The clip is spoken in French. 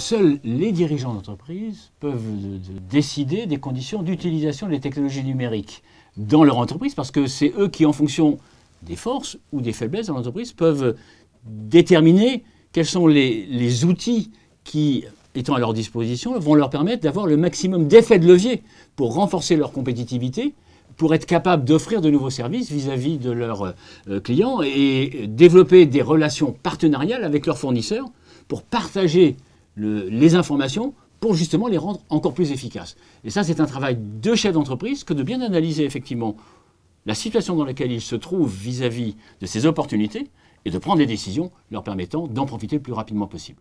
seuls les dirigeants d'entreprise peuvent décider des conditions d'utilisation des technologies numériques dans leur entreprise, parce que c'est eux qui, en fonction des forces ou des faiblesses de l'entreprise, peuvent déterminer quels sont les, outils qui étant à leur disposition, vont leur permettre d'avoir le maximum d'effets de levier pour renforcer leur compétitivité, pour être capable d'offrir de nouveaux services vis à -vis de leurs euh, clients et développer des relations partenariales avec leurs fournisseurs pour partager les informations pour justement les rendre encore plus efficaces. Et ça, c'est un travail de chef d'entreprise que de bien analyser effectivement la situation dans laquelle ils se trouvent vis-à-vis de ces opportunités et de prendre des décisions leur permettant d'en profiter le plus rapidement possible.